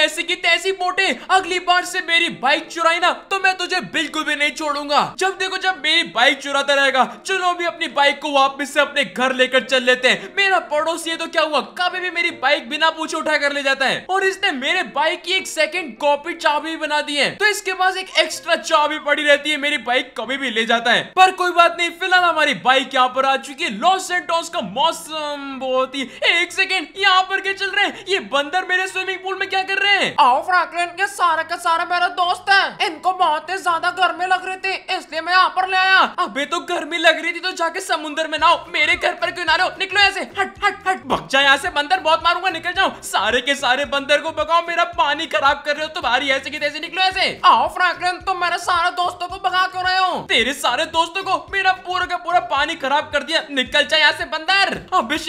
ऐसे की तैसी मोटे अगली बार से मेरी बाइक चुराई ना तो मैं तुझे बिल्कुल भी नहीं छोड़ूंगा जब देखो जब मेरी बाइक चुराता रहेगा चलो भी अपनी बाइक को वापस से अपने घर लेकर चल लेते हैं मेरा पड़ोसी है तो क्या हुआ कभी भी मेरी बाइक बिना पूछे उठा कर ले जाता है और इसने मेरे बाइक की एक सेकेंड कॉपी चाबी बना दी है तो इसके पास एक एक्स्ट्रा चाबी पड़ी रहती है मेरी बाइक कभी भी ले जाता है पर कोई बात नहीं फिलहाल हमारी बाइक यहाँ पर आ चुकी है लॉस सेंटोस का मौसम बहुत ही एक सेकेंड यहाँ पर क्या चल रहे हैं ये बंदर मेरे स्विमिंग पूल में क्या कर रहे हैं में आओ फ्रैंकलिन ये सारे के सारे मेरे दोस्त हैं इनको बहुत ही ज्यादा गर्मी लग रही थी इसलिए मैं यहाँ पर ले आया अबे तो गर्मी लग रही थी तो जाके समुद्र में नाओ मेरे घर पर क्यों ना रहे निकलो ऐसे हट हट हट भग जाए यहाँ से बंदर बहुत मारूंगा निकल जाओ सारे के सारे बंदर को भगाओ मेरा पानी खराब कर रहे हो तुम्हारी ऐसे की तैसे निकलो ऐसे आओ फ्रैंकलिन तुम मेरे सारे दोस्तों को भगा क्यों रहे हो तेरे सारे दोस्तों को मेरा पूरा का पूरा पानी खराब कर दिया निकल जाए यहाँ से बंदर अभी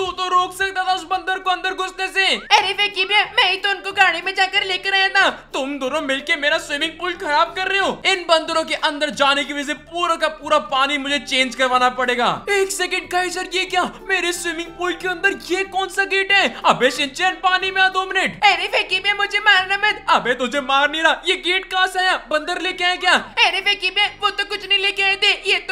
तू तो रोक सकता था उस बंदर को अंदर घुसने से अरे वे मैं ही तो उनको बाड़े में जाकर लेकर आया था तुम दोनों मिलके मेरा स्विमिंग पूल खराब कर रहे हो इन बंदरों के अंदर जाने की वजह से पूरा का पूरा पानी मुझे चेंज करवाना पड़ेगा एक सेकेंड का सर ये क्या मेरे स्विमिंग पूल के अंदर ये कौन सा गेट है अबे शिनचैन पानी में आ दो मिनट अरे फेकी में मुझे मारना मत अबे तुझे मार नहीं रहा ये गेट कहाँ से आया बंदर लेके आया क्या अरे फेकी में वो तो कुछ नहीं लेके आए थे ये तो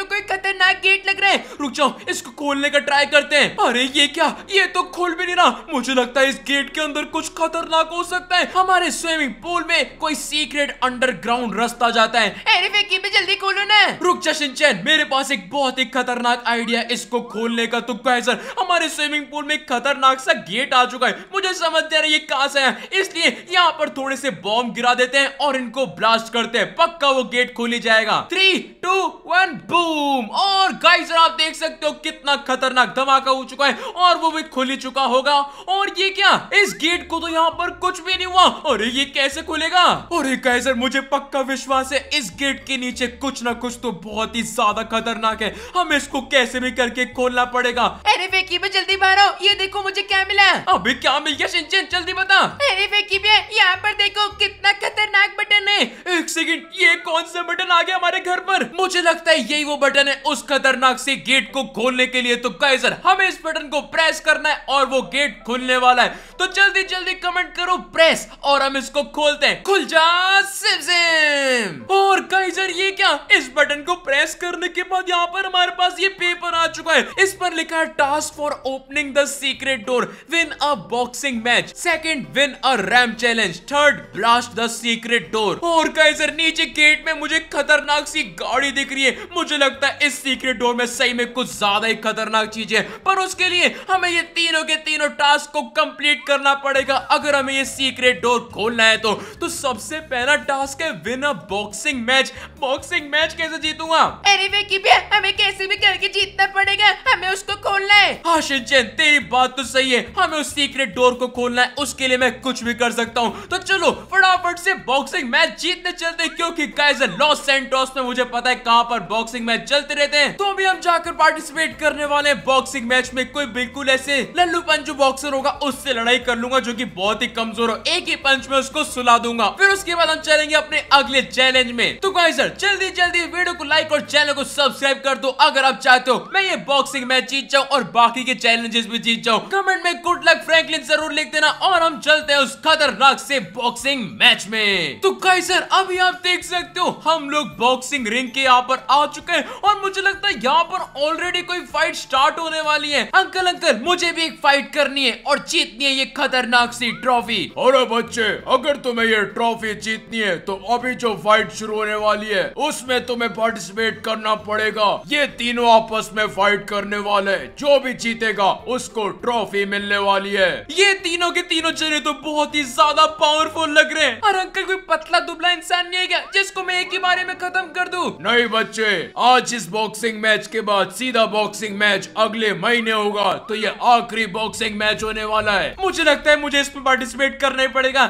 ब्लैक गेट लग रहे हैं रुक जाओ इसको खोलने का ट्राई करते हैं अरे ये क्या ये तो खोल भी नहीं रहा मुझे लगता है इस गेट के अंदर कुछ खतरनाक हो सकता है हमारे स्विमिंग पूल में कोई सीक्रेट अंडरग्राउंड रास्ता जाता है अरे भी जल्दी खोलो ना रुक जा सिंचन मेरे पास एक बहुत ही खतरनाक आइडिया इसको खोलने का तो सर हमारे स्विमिंग पूल में खतरनाक सा गेट आ चुका है मुझे समझ दे रहा ये कहा से है इसलिए यहाँ पर थोड़े से बॉम्ब गिरा देते हैं और इनको ब्लास्ट करते हैं पक्का वो गेट खोली जाएगा थ्री टू वन बूम और और गाइस आप देख सकते हो कितना खतरनाक धमाका हो चुका है और वो भी खुल ही चुका होगा और ये क्या इस गेट को तो यहाँ पर कुछ भी नहीं हुआ और ये कैसे खुलेगा और गाइजर मुझे पक्का विश्वास है इस गेट के नीचे कुछ ना कुछ तो बहुत ही ज्यादा खतरनाक है हम इसको कैसे भी करके खोलना पड़ेगा अरे वेकी मैं जल्दी बाहर आओ ये देखो मुझे क्या मिला अभी क्या मिल गया सिंचन जल्दी बता अरे वेकी भैया यहाँ पर देखो कितना खतरनाक बटन है एक सेकंड ये कौन सा बटन आ गया हमारे घर पर मुझे लगता है यही वो बटन है उस खतरनाक से गेट को खोलने के लिए तो कैसर हमें इस बटन को प्रेस करना है और वो गेट खुलने वाला है तो जल्दी जल्दी कमेंट करो प्रेस और हम इसको खोलते हैं खुल जा सिम सिम और कैसर ये क्या इस बटन को प्रेस करने के बाद यहाँ पर हमारे पास ये पेपर आ चुका है इस पर लिखा है task for opening the secret door win a boxing match second win a ram challenge third blast the secret door और कैसर नीचे गेट में मुझे खतरनाक सी गाड़ी दिख रही है मुझे लगता है इस सीक्रेट डोर में सही में कुछ ज्यादा ही खतरनाक चीज है पर उसके लिए हमें ये तीनों के तीनों टास्क को कंप्लीट करना पड़ेगा अगर हमें ये सीक्रेट डोर खोलना है तो तो सबसे पहला टास्क है win a boxing match boxing match कैसे जीतूंगा अरे विकी भैया हमें कैसे भी करके जीतना पड़ेगा हमें उसको खोलना है हाँ शिंचन तेरी बात तो सही है हमें उस सीक्रेट डोर को खोलना है उसके लिए मैं कुछ भी कर सकता हूँ तो चलो फटाफट से बॉक्सिंग मैच जीतने चलते क्योंकि गाइस लॉस सेंटोस में मुझे पता है कहाँ पर बॉक्सिंग मैच चलते रहते हैं तो अभी हम जाकर पार्टिसिपेट करने वाले बॉक्सिंग मैच में कोई बिल्कुल ऐसे लल्लू पंच जो बॉक्सर होगा उससे लड़ाई कर लूंगा जो की बहुत ही कमजोर हो एक ही पंच में उसको सुला दूंगा फिर उसके बाद हम चलेंगे अपने अगले चैलेंज में तो कहीं सर जल्दी जल्दी वीडियो को लाइक और चैनल को सब्सक्राइब कर दो अगर आप चाहते हो मैं ये बॉक्सिंग मैच जीत जाऊँ और बाकी के चैलेंजेस भी जीत जाऊँ कमेंट में गुड लक फ्रैंकलिन जरूर लिख देना और हम चलते हैं उस खतरनाक से बॉक्सिंग मैच में तो गाइस सर अभी आप देख सकते हो हम लोग बॉक्सिंग रिंग के यहाँ पर आ चुके हैं और मुझे लगता है यहाँ पर ऑलरेडी कोई फाइट स्टार्ट होने वाली है अंकल अंकल मुझे भी एक फाइट करनी है और जीतनी है ये खतरनाक सी ट्रॉफी अरे बच्चे अगर तुम्हें ये ट्रॉफी जीतनी है तो अभी जो फाइट शुरू होने वाली है उसमें तुम्हें पार्टिसिपेट करना पड़ेगा ये तीनों आपस में फाइट करने वाले जो भी जीतेगा उसको ट्रॉफी मिलने वाली है ये तीनों के तीनों चेहरे तो बहुत ही ज्यादा पावरफुल लग रहे हैं और अंकल कोई पतला दुबला इंसान नहीं है क्या जिसको मैं एक ही बारे में खत्म कर दू नहीं बच्चे आज इस बॉक्स बॉक्सिंग मैच के बाद सीधा बॉक्सिंग मैच अगले महीने होगा तो ये आखिरी बॉक्सिंग मैच होने वाला है मुझे लगता है मुझे इसमें पार्टिसिपेट करना ही पड़ेगा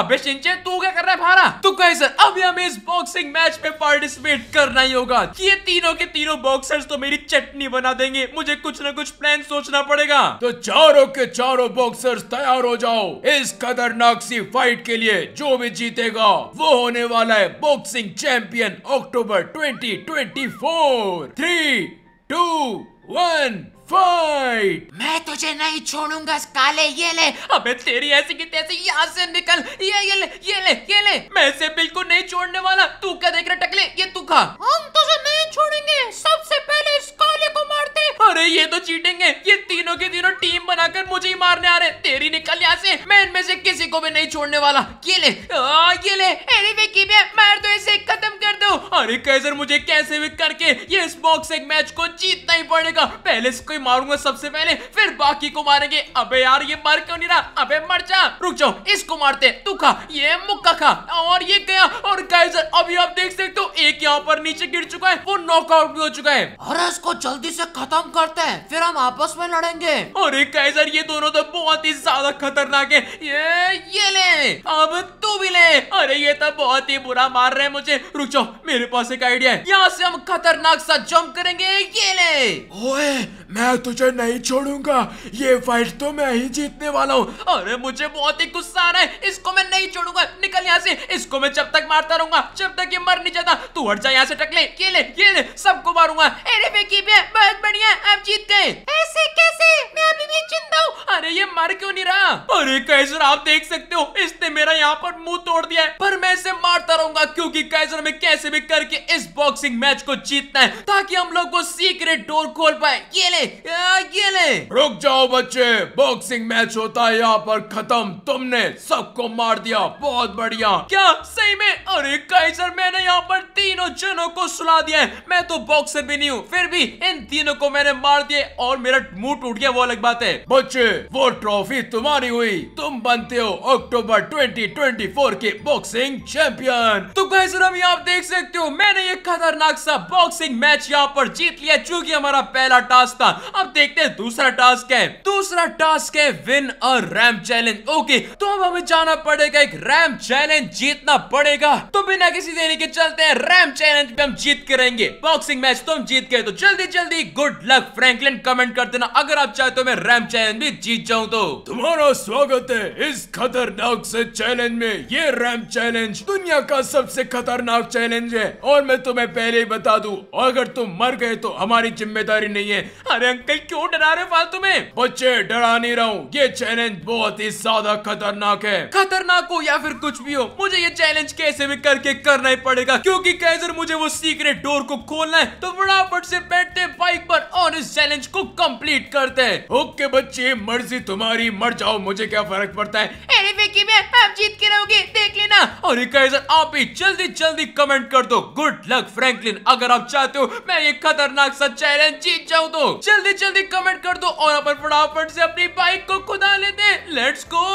अबे तू क्या कर रहा है भारा तो सर अभी हमें इस बॉक्सिंग मैच में पार्टिसिपेट करना ही होगा ये तीनों के तीनों बॉक्सर्स तो मेरी चटनी बना देंगे मुझे कुछ ना कुछ प्लान सोचना पड़ेगा तो चारों के चारों बॉक्सर्स तैयार हो जाओ इस खतरनाक सी फाइट के लिए जो भी जीतेगा वो होने वाला है boxing champion October twenty twenty four three two one fight मैं तुझे नहीं छोड़ूंगा काले ये ले अबे तेरी ऐसी की तैसी यहाँ से निकल ये ये ले ये ले ये ले मैं इसे बिल्कुल नहीं छोड़ने वाला तू क्या देख रहा टकले ये तू खा हम तुझे नहीं छोड़ेंगे सबसे पहले इस काले को मारते अरे ये तो चीटिंग है ये तीनों के तीनों टीम बनाकर मुझे ही मारने आ रहे तेरी निकल यहाँ से मैं इनमें से किसी को भी नहीं छोड़ने वाला ये ले आ, ये ले अरे मैं मार दो तो अरे कैसर मुझे कैसे भी करके ये इस बॉक्सिंग मैच को जीतना ही पड़ेगा पहले इसको ही मारूंगा सबसे पहले फिर बाकी को मारेंगे अबे यार ये मर क्यों नहीं रहा अबे मर जा रुक जाओ इसको मारते तू खा ये मुक्का खा और ये गया और कैसर अभी आप देख सकते हो एक यहाँ पर नीचे गिर चुका है वो नॉकआउट भी हो चुका है अरे इसको जल्दी से खत्म करते हैं फिर हम आपस में लड़ेंगे अरे कैसर ये दोनों तो बहुत ही ज्यादा खतरनाक है ये ये ले अब तू भी ले अरे ये तो बहुत ही बुरा मार रहे हैं मुझे रुक जाओ मेरे पास एक आइडिया है यहाँ से हम खतरनाक सा जंप करेंगे ये ले ओए मैं तुझे नहीं छोड़ूंगा ये फाइट तो मैं ही जीतने वाला हूँ अरे मुझे बहुत ही गुस्सा आ रहा है इसको मैं नहीं छोड़ूंगा निकल यहाँ से इसको मैं जब तक मारता रहूंगा जब तक ये मर नहीं जाता तू हट जा यहाँ से टकले ये ले ये ले सबको मारूंगा अरे बहुत बढ़िया आप जीत गए मार क्यों नहीं रहा अरे कैसर आप देख सकते हो इसने मेरा यहाँ पर मुंह तोड़ दिया है पर मैं इसे मारता रहूंगा क्योंकि कैसर में कैसे भी करके इस बॉक्सिंग मैच को जीतना है ताकि हम लोग को सीक्रेट डोर खोल पाए ये ले आ, ये ले रुक जाओ बच्चे बॉक्सिंग मैच होता है यहाँ पर खत्म तुमने सबको मार दिया बहुत बढ़िया क्या सही में अरे कैसर मैंने यहाँ पर तीनों जनों को सुना दिया है मैं तो बॉक्सर भी नहीं हूँ फिर भी इन तीनों को मैंने मार दिया और मेरा मुंह टूट गया वो अलग बात है बच्चे वो ट्रॉफी तुम्हारी हुई तुम बनते हो अक्टूबर 2024 के बॉक्सिंग चैंपियन तो कैसे गैस आप देख सकते हो मैंने ये खतरनाक सा बॉक्सिंग मैच यहाँ पर जीत लिया चूंकि हमारा पहला टास्क था अब देखते हैं दूसरा टास्क है दूसरा टास्क है win a ram challenge okay तो अब हमें जाना पड़ेगा एक रैम चैलेंज जीतना पड़ेगा तो बिना किसी देने के चलते हैं रैम चैलेंज में हम जीत करेंगे बॉक्सिंग मैच तुम जीत गए तो जल्दी जल्दी गुड लक फ्रेंकलिन कमेंट कर देना अगर आप चाहते हो मैं रैम चैलेंज भी जीत जाऊं तो तुम्हारा स्वागत है इस खतरनाक से चैलेंज में ये रैम चैलेंज दुनिया का सबसे खतरनाक चैलेंज है और मैं तुम्हें पहले ही बता दूं अगर तुम मर गए तो हमारी जिम्मेदारी नहीं है अरे अंकल क्यों डरा रहे फालतू में बच्चे डरा नहीं रहा हूँ ये चैलेंज बहुत ही ज्यादा खतरनाक है खतरनाक हो या फिर कुछ भी हो मुझे ये चैलेंज कैसे भी करके करना ही पड़ेगा क्यूँकी कैसे मुझे वो सीक्रेट डोर को खोलना है तो फटाफट से बैठते बाइक पर और इस चैलेंज को कम्प्लीट करते हैं ओके बच्चे मर्जी तुम्हारे नारी मर जाओ मुझे क्या फर्क पड़ता है अरे विकी मैं आप जीत के रहोगे देख लेना और गाइस आप ही जल्दी जल्दी कमेंट कर दो गुड लक फ्रैंकलिन अगर आप चाहते हो मैं ये खतरनाक सा चैलेंज जीत जाऊँ तो जल्दी जल्दी कमेंट कर दो और अपन फटाफट से अपनी बाइक को खुदा लेते लेट्स गो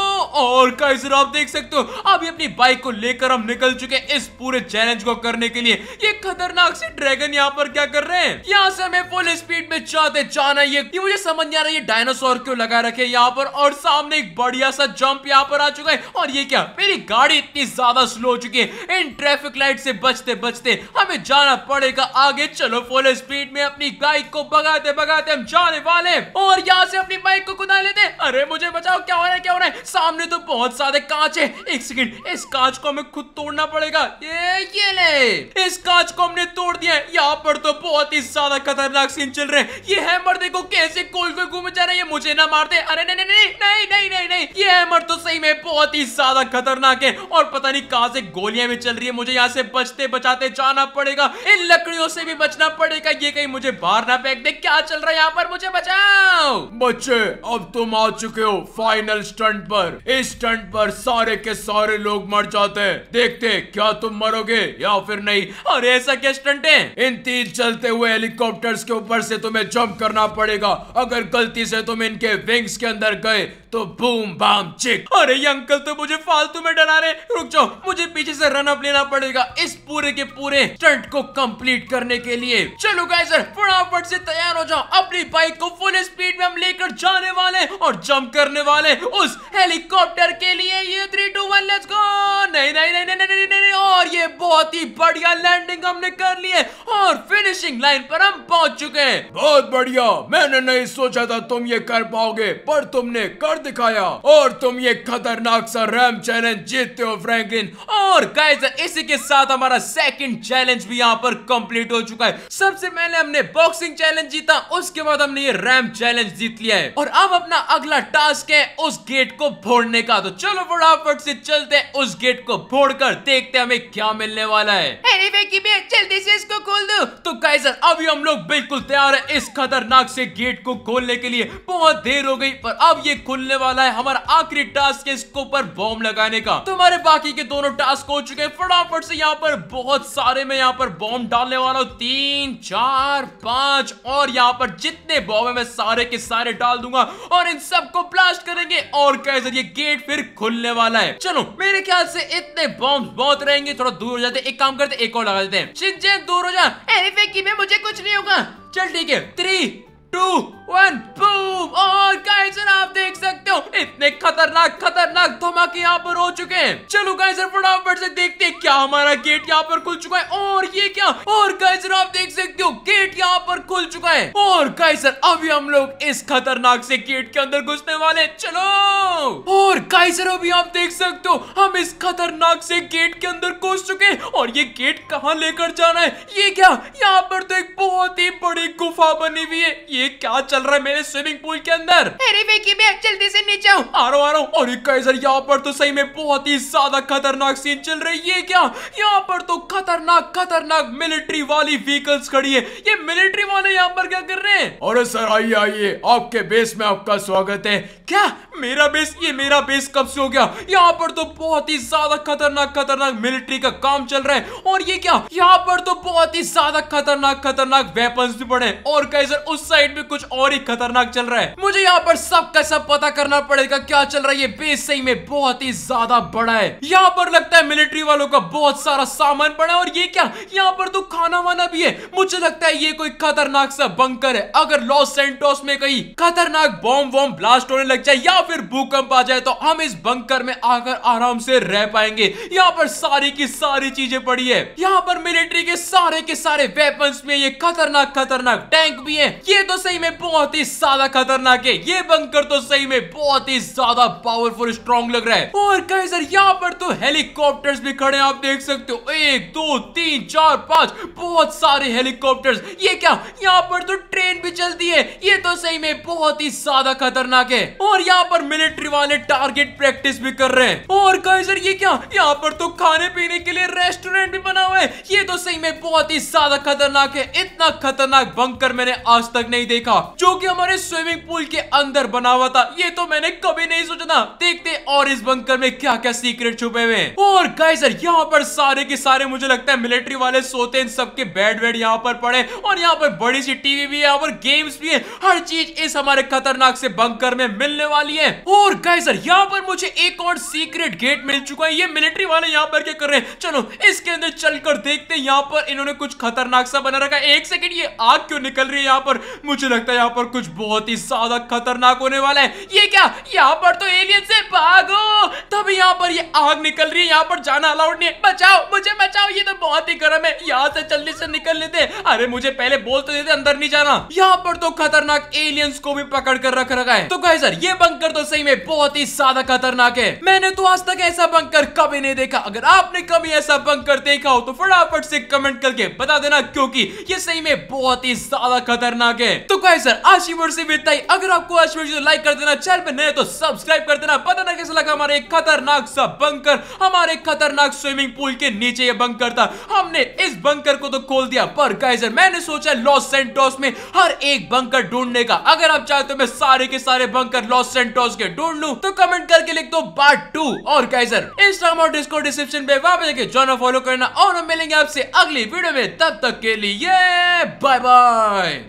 और गाइस आप देख सकते हो अभी अपनी बाइक को लेकर हम निकल चुके इस पूरे चैलेंज को करने के लिए खतरनाक से ड्रैगन यहाँ पर क्या कर रहे हैं यहाँ से हमें फुल स्पीड में चाहते जाना ये कि मुझे समझ नहीं आ रहा ये डायनासोर क्यों लगा रखे यहाँ पर और सामने एक बढ़िया सा जंप यहाँ पर आ चुका है और ये क्या मेरी गाड़ी इतनी ज्यादा स्लो हो चुकी है इन ट्रैफिक लाइट से बचते बचते हमें जाना पड़ेगा आगे चलो फुल स्पीड में अपनी बाइक को बगाते बगाते हम जाने वाले और यहाँ से अपनी बाइक को कुदा लेते अरे मुझे बचाओ क्या हो रहा है क्या हो रहा है सामने तो बहुत सारे कांच है एक सेकेंड इस कांच को हमें खुद तोड़ना पड़ेगा ये ये ले इस कांच को हमने तोड़ दिया है यहाँ पर तो बहुत ही ज्यादा खतरनाक सीन चल रहे हैं ये हैमर देखो कैसे कोल को घूम जा रहा है मुझे ना मारते अरे नहीं नहीं नहीं नहीं नहीं नहीं नहीं ये हैमर तो सही में बहुत ही ज्यादा खतरनाक है और पता नहीं कहाँ से गोलियां भी चल रही है मुझे यहाँ से बचते बचाते जाना पड़ेगा इन लकड़ियों से भी बचना पड़ेगा ये कहीं मुझे बाहर ना फेंक दे क्या चल रहा है यहाँ पर मुझे बचाओ बच्चे अब तुम आ चुके हो फाइनल स्टंट पर इस स्टंट पर सारे के सारे लोग मर जाते हैं देखते क्या तुम मरोगे या फिर नहीं अरे ऐसा के स्टंट इन तीन चलते हुए हेलीकॉप्टर्स के ऊपर से तुम्हें जंप करना पड़ेगा अगर गलती से तुम इनके विंग्स के अंदर गए तो बूम बाम चिक अरे अंकल तो मुझे फालतू में डरा रहे रुक जाओ मुझे पीछे से रन अप लेना पड़ेगा इस पूरे के पूरे स्टंट को कंप्लीट करने के लिए चलो गाइस फटाफट से तैयार हो जाओ अपनी बाइक को फुल स्पीड में हम लेकर जाने वाले और जंप करने वाले उस हेलीकॉप्टर के लिए ये three two one let's go नहीं नहीं नहीं नहीं नहीं नहीं और ये बहुत ही बढ़िया लैंडिंग हमने कर ली है और फिनिशिंग लाइन पर हम पहुंच चुके हैं बहुत बढ़िया मैंने नहीं सोचा था तुम ये कर पाओगे पर तुमने कर दिखाया और तुम ये खतरनाक सा रैम चैलेंज जीतते हो फ्रैंकलिन और गाइस इसी के साथ हमारा सेकंड चैलेंज भी यहाँ पर कंप्लीट हो चुका है सबसे पहले हमने बॉक्सिंग चैलेंज जीता उसके बाद हमने ये रैम चैलेंज जीत लिया है और अब अपना अगला टास्क है उस गेट को फोड़ने का तो चलो फटाफट से चलते हैं उस गेट को फोड़ कर देखते हमें क्या मिलने वाला है जल्दी से इसको खोल दो तो काइजर अभी हम लोग बिल्कुल तैयार है इस खतरनाक से गेट को खोलने के लिए बहुत देर हो गई पर अब ये खुलने होने वाला है हमारा आखिरी टास्क है इसके ऊपर बॉम्ब लगाने का तो हमारे बाकी के दोनों टास्क हो चुके हैं फटाफट से यहाँ पर बहुत सारे में यहाँ पर बॉम्ब डालने वाला हूँ तीन चार पांच और यहाँ पर जितने बॉम्ब है मैं सारे के सारे डाल दूंगा और इन सबको ब्लास्ट करेंगे और कैसे ये गेट फिर खुलने वाला है चलो मेरे ख्याल से इतने बॉम्ब बहुत रहेंगे थोड़ा दूर हो जाते एक काम करते एक और लगा देते हैं दूर हो जाए मुझे कुछ नहीं होगा चल ठीक है थ्री टू वन बूम और गाइजर आप देख सकते हो इतने खतरनाक खतरनाक धमाके यहाँ पर हो चुके हैं चलो गाइजर फटाफट से देखते हैं क्या हमारा गेट यहाँ पर खुल चुका है और ये क्या और गाइजर आप देख सकते हो गेट यहाँ पर खुल चुका है और गाइजर अभी हम लोग इस खतरनाक से गेट के अंदर घुसने वाले चलो और गाइजर अभी आप देख सकते हो हम इस खतरनाक से गेट के अंदर घुस चुके हैं और ये गेट कहाँ लेकर जाना है ये क्या यहाँ पर तो एक बहुत ही बड़ी गुफा बनी हुई है ये क्या चल रहा है मेरे स्विमिंग पूल के अंदर अरे वेकी मैं जल्दी से नीचे आऊँ आ रहा आ रहा हूँ और गाइजर यहाँ पर तो सही में बहुत ही ज्यादा खतरनाक सीन चल रही है क्या यहाँ पर तो खतरनाक खतरनाक मिलिट्री वाली व्हीकल्स खड़ी है ये मिलिट्री वाले यहाँ पर क्या कर रहे हैं और सर आइए आइए आपके बेस में आपका स्वागत है क्या मेरा बेस ये मेरा बेस कब से हो गया यहाँ पर तो बहुत ही ज्यादा खतरनाक खतरनाक मिलिट्री का काम चल रहा है और ये क्या यहाँ पर तो बहुत ही ज्यादा खतरनाक खतरनाक वेपन भी पड़े और कैसर उस साइड में कुछ और ही खतरनाक चल रहा है मुझे यहाँ पर सब का सब पता करना पड़ेगा क्या चल रहा है ये बेस सही में बहुत ही ज्यादा बड़ा है यहाँ पर लगता है मिलिट्री वालों का बहुत सारा सामान पड़ा है और ये क्या यहाँ पर तो खाना वाना भी है मुझे लगता है ये कोई खतरनाक सा बंकर है अगर लॉस सेंटोस में कहीं खतरनाक बॉम्ब वॉम्ब ब्लास्ट होने लगे लग जाए या फिर भूकंप आ जाए तो हम इस बंकर में आकर आराम से रह पाएंगे यहाँ पर सारी की सारी चीजें पड़ी है यहाँ पर मिलिट्री के सारे के सारे वेपन में ये खतरनाक खतरनाक टैंक भी है ये तो सही में बहुत ही ज्यादा खतरनाक है ये बंकर तो सही में बहुत ही ज्यादा पावरफुल स्ट्रॉन्ग लग रहा है और कहीं सर यहाँ पर तो हेलीकॉप्टर्स भी खड़े आप देख सकते हो एक दो तीन चार पांच बहुत सारे हेलीकॉप्टर्स ये क्या यहाँ पर तो ट्रेन भी चलती है ये तो सही में बहुत ही ज्यादा खतरनाक है और यहाँ पर मिलिट्री वाले टारगेट प्रैक्टिस भी कर रहे हैं और काइजर ये क्या यहाँ पर तो खाने पीने के लिए रेस्टोरेंट भी बना हुआ है ये तो सही में बहुत ही ज्यादा खतरनाक है इतना खतरनाक बंकर मैंने आज तक नहीं देखा जो की हमारे स्विमिंग पूल के अंदर बना हुआ था ये तो मैंने कभी नहीं सोचा था देखते और इस बंकर में क्या क्या सीक्रेट छुपे हुए हैं और काइजर यहाँ पर सारे के सारे मुझे लगता है मिलिट्री वाले सोते इन सबके बेड वेड यहाँ पर पड़े और यहाँ पर बड़ी सी टीवी भी है यहाँ पर गेम्स भी है हर चीज इस हमारे खतरनाक से बंकर में मिल मिलने वाली है और गाइजर यहाँ पर मुझे एक और सीक्रेट गेट मिल चुका है ये मिलिट्री वाले यहाँ पर क्या कर रहे हैं चलो इसके अंदर चलकर देखते हैं यहाँ पर इन्होंने कुछ खतरनाक सा बना रखा है एक सेकेंड ये आग क्यों निकल रही है यहाँ पर मुझे लगता है यहाँ पर कुछ बहुत ही ज्यादा खतरनाक होने वाला है ये क्या यहाँ पर तो एलियन से भागो तब यहाँ पर ये आग निकल रही है यहाँ पर जाना अलाउड नहीं बचाओ मुझे बचाओ ये तो बहुत ही गर्म है यहाँ से जल्दी से निकल लेते अरे मुझे पहले बोल तो देते अंदर नहीं जाना यहाँ पर तो खतरनाक एलियंस को भी पकड़ कर रख रखा है तो सर ये बंकर तो सही में बहुत ही ज्यादा खतरनाक है मैंने तो आज तक ऐसा बंकर कभी नहीं देखा अगर आपने कभी ऐसा बंकर देखा हो तो फटाफट से कमेंट करके बता देना क्योंकि ये सही में बहुत ही ज्यादा खतरनाक है तो कहे सर आज से भी इतना अगर आपको आज वीडियो लाइक कर देना चैनल पर नए तो सब्सक्राइब कर देना पता ना कैसा लगा हमारे खतरनाक सा बंकर हमारे खतरनाक स्विमिंग पूल के नीचे ये बंकर था हमने इस बंकर को तो खोल दिया पर गाइजर मैंने सोचा लॉस सेंटोस में हर एक बंकर ढूंढने का अगर आप चाहते हो मैं सारे के सारे बंकर लॉस सेंटोस के डोंट नो तो कमेंट करके लिख दो पार्ट टू और कैसर इंस्टाग्राम और डिस्को डिस्क्रिप्शन पे वहां पे जाके जॉन फॉलो करना और हम मिलेंगे आपसे अगली वीडियो में तब तक के लिए बाय बाय